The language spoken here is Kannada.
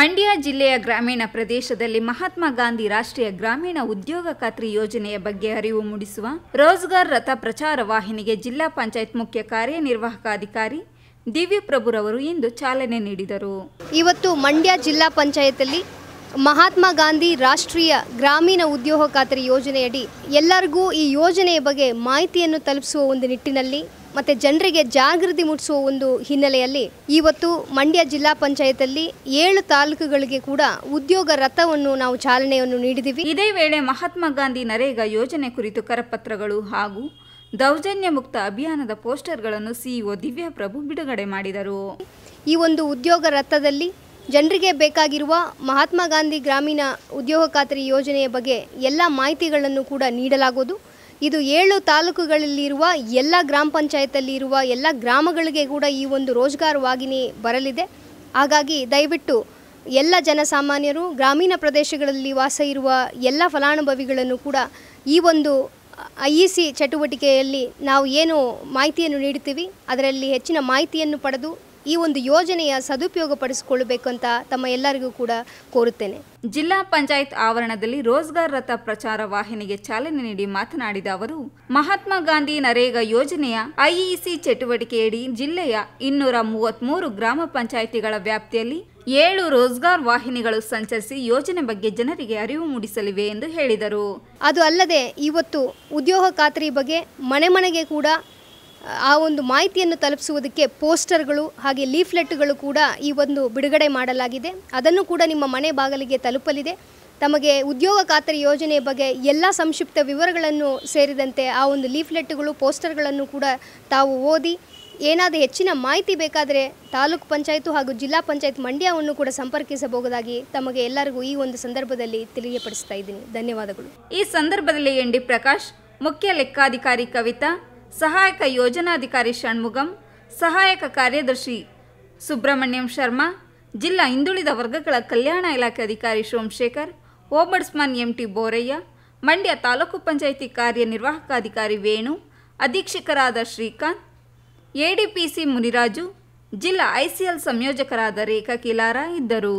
ಮಂಡ್ಯ ಜಿಲ್ಲೆಯ ಗ್ರಾಮೀಣ ಪ್ರದೇಶದಲ್ಲಿ ಮಹಾತ್ಮ ಗಾಂಧಿ ರಾಷ್ಟ್ರೀಯ ಗ್ರಾಮೀಣ ಉದ್ಯೋಗ ಖಾತ್ರಿ ಯೋಜನೆಯ ಬಗ್ಗೆ ಅರಿವು ಮೂಡಿಸುವ ರೋಜ್ಗಾರ್ ರಥ ಪ್ರಚಾರ ವಾಹಿನಿಗೆ ಜಿಲ್ಲಾ ಪಂಚಾಯತ್ ಮುಖ್ಯ ಕಾರ್ಯನಿರ್ವಾಹಕ ಅಧಿಕಾರಿ ದಿವ್ಯಪ್ರಭುರವರು ಇಂದು ಚಾಲನೆ ನೀಡಿದರು ಇವತ್ತು ಮಂಡ್ಯ ಜಿಲ್ಲಾ ಪಂಚಾಯತ್ ಮಹಾತ್ಮ ಗಾಂಧಿ ರಾಷ್ಟ್ರೀಯ ಗ್ರಾಮೀಣ ಉದ್ಯೋಗ ಖಾತರಿ ಯೋಜನೆಯಡಿ ಎಲ್ಲರಿಗೂ ಈ ಯೋಜನೆಯ ಬಗ್ಗೆ ಮಾಹಿತಿಯನ್ನು ತಲುಪಿಸುವ ಒಂದು ನಿಟ್ಟಿನಲ್ಲಿ ಮತ್ತು ಜನರಿಗೆ ಜಾಗೃತಿ ಮೂಡಿಸುವ ಒಂದು ಹಿನ್ನೆಲೆಯಲ್ಲಿ ಇವತ್ತು ಮಂಡ್ಯ ಜಿಲ್ಲಾ ಪಂಚಾಯತಲ್ಲಿ ಏಳು ತಾಲೂಕುಗಳಿಗೆ ಕೂಡ ಉದ್ಯೋಗ ರಥವನ್ನು ನಾವು ಚಾಲನೆಯನ್ನು ನೀಡಿದ್ದೀವಿ ಇದೇ ವೇಳೆ ಮಹಾತ್ಮ ಗಾಂಧಿ ನರೇಗಾ ಯೋಜನೆ ಕುರಿತು ಕರಪತ್ರಗಳು ಹಾಗೂ ದೌರ್ಜನ್ಯ ಮುಕ್ತ ಅಭಿಯಾನದ ಪೋಸ್ಟರ್ಗಳನ್ನು ಸಿಇಒ ದಿವ್ಯಾ ಪ್ರಭು ಬಿಡುಗಡೆ ಮಾಡಿದರು ಈ ಒಂದು ಉದ್ಯೋಗ ರಥದಲ್ಲಿ ಜನರಿಗೆ ಬೇಕಾಗಿರುವ ಮಹಾತ್ಮ ಗಾಂಧಿ ಗ್ರಾಮೀಣ ಉದ್ಯೋಗ ಖಾತ್ರಿ ಯೋಜನೆಯ ಬಗ್ಗೆ ಎಲ್ಲ ಮಾಹಿತಿಗಳನ್ನು ಕೂಡ ನೀಡಲಾಗುವುದು ಇದು ಏಳು ತಾಲೂಕುಗಳಲ್ಲಿರುವ ಎಲ್ಲ ಗ್ರಾಮ ಇರುವ ಎಲ್ಲ ಗ್ರಾಮಗಳಿಗೆ ಕೂಡ ಈ ಒಂದು ರೋಜ್ಗಾರವಾಗಿನೇ ಬರಲಿದೆ ಹಾಗಾಗಿ ದಯವಿಟ್ಟು ಎಲ್ಲ ಜನಸಾಮಾನ್ಯರು ಗ್ರಾಮೀಣ ಪ್ರದೇಶಗಳಲ್ಲಿ ವಾಸ ಇರುವ ಎಲ್ಲ ಫಲಾನುಭವಿಗಳನ್ನು ಕೂಡ ಈ ಒಂದು ಐ ಇ ಸಿ ಚಟುವಟಿಕೆಯಲ್ಲಿ ನಾವು ಏನು ಮಾಹಿತಿಯನ್ನು ನೀಡುತ್ತೀವಿ ಅದರಲ್ಲಿ ಹೆಚ್ಚಿನ ಮಾಹಿತಿಯನ್ನು ಪಡೆದು ಈ ಒಂದು ಯೋಜನೆಯ ಸದುಪಯೋಗ ಪಡಿಸಿಕೊಳ್ಳಬೇಕಂತ ತಮ್ಮ ಎಲ್ಲರಿಗೂ ಕೂಡ ಕೋರುತ್ತೇನೆ ಜಿಲ್ಲಾ ಪಂಚಾಯತ್ ಆವರಣದಲ್ಲಿ ರೋಜ್ಗಾರ್ ರಥ ಪ್ರಚಾರ ವಾಹಿನಿಗೆ ಚಾಲನೆ ನೀಡಿ ಮಾತನಾಡಿದ ಅವರು ಮಹಾತ್ಮ ಗಾಂಧಿ ನರೇಗಾ ಯೋಜನೆಯ ಐಇಸಿ ಚಟುವಟಿಕೆಯಡಿ ಜಿಲ್ಲೆಯ ಇನ್ನೂರ ಮೂವತ್ಮೂರು ಗ್ರಾಮ ಪಂಚಾಯಿತಿಗಳ ವ್ಯಾಪ್ತಿಯಲ್ಲಿ ಏಳು ರೋಜ್ಗಾರ್ ವಾಹಿನಿಗಳು ಸಂಚರಿಸಿ ಯೋಜನೆ ಬಗ್ಗೆ ಜನರಿಗೆ ಅರಿವು ಮೂಡಿಸಲಿವೆ ಎಂದು ಹೇಳಿದರು ಅದು ಅಲ್ಲದೆ ಇವತ್ತು ಉದ್ಯೋಗ ಖಾತ್ರಿ ಬಗ್ಗೆ ಮನೆ ಮನೆಗೆ ಕೂಡ ಆ ಒಂದು ಮಾಹಿತಿಯನ್ನು ತಲುಪಿಸುವುದಕ್ಕೆ ಪೋಸ್ಟರ್ಗಳು ಹಾಗೆ ಲೀಫ್ಲೆಟ್ಗಳು ಕೂಡ ಈ ಒಂದು ಬಿಡುಗಡೆ ಮಾಡಲಾಗಿದೆ ಅದನ್ನು ಕೂಡ ನಿಮ್ಮ ಮನೆ ಬಾಗಿಲಿಗೆ ತಲುಪಲಿದೆ ತಮಗೆ ಉದ್ಯೋಗ ಖಾತರಿ ಯೋಜನೆ ಬಗ್ಗೆ ಎಲ್ಲ ಸಂಕ್ಷಿಪ್ತ ವಿವರಗಳನ್ನು ಸೇರಿದಂತೆ ಆ ಒಂದು ಲೀಫ್ಲೆಟ್ಗಳು ಪೋಸ್ಟರ್ಗಳನ್ನು ಕೂಡ ತಾವು ಓದಿ ಏನಾದರೂ ಹೆಚ್ಚಿನ ಮಾಹಿತಿ ಬೇಕಾದರೆ ತಾಲೂಕು ಪಂಚಾಯಿತು ಹಾಗೂ ಜಿಲ್ಲಾ ಪಂಚಾಯತ್ ಮಂಡ್ಯವನ್ನು ಕೂಡ ಸಂಪರ್ಕಿಸಬಹುದಾಗಿ ತಮಗೆ ಎಲ್ಲರಿಗೂ ಈ ಒಂದು ಸಂದರ್ಭದಲ್ಲಿ ತಿಳಿಯಪಡಿಸ್ತಾ ಇದ್ದೀನಿ ಧನ್ಯವಾದಗಳು ಈ ಸಂದರ್ಭದಲ್ಲಿ ಎನ್ ಡಿ ಪ್ರಕಾಶ್ ಮುಖ್ಯ ಲೆಕ್ಕಾಧಿಕಾರಿ ಕವಿತಾ ಸಹಾಯಕ ಯೋಜನಾಧಿಕಾರಿ ಷಣ್ಮುಗಂ ಸಹಾಯಕ ಕಾರ್ಯದರ್ಶಿ ಸುಬ್ರಹ್ಮಣ್ಯಂ ಶರ್ಮಾ ಜಿಲ್ಲಾ ಹಿಂದುಳಿದ ವರ್ಗಗಳ ಕಲ್ಯಾಣ ಇಲಾಖೆ ಅಧಿಕಾರಿ ಸೋಮಶೇಖರ್ ಓಬಡ್ಸ್ಮನ್ ಎಂಟಿ ಬೋರಯ್ಯ ಮಂಡ್ಯ ತಾಲೂಕು ಪಂಚಾಯಿತಿ ಕಾರ್ಯನಿರ್ವಾಹಕ ಅಧಿಕಾರಿ ವೇಣು ಅಧೀಕ್ಷಕರಾದ ಶ್ರೀಕಾಂತ್ ಎಡಿಪಿಸಿ ಮುನಿರಾಜು ಜಿಲ್ಲಾ ಐಸಿಎಲ್ ಸಂಯೋಜಕರಾದ ರೇಖಾ ಕಿಲಾರ ಇದ್ದರು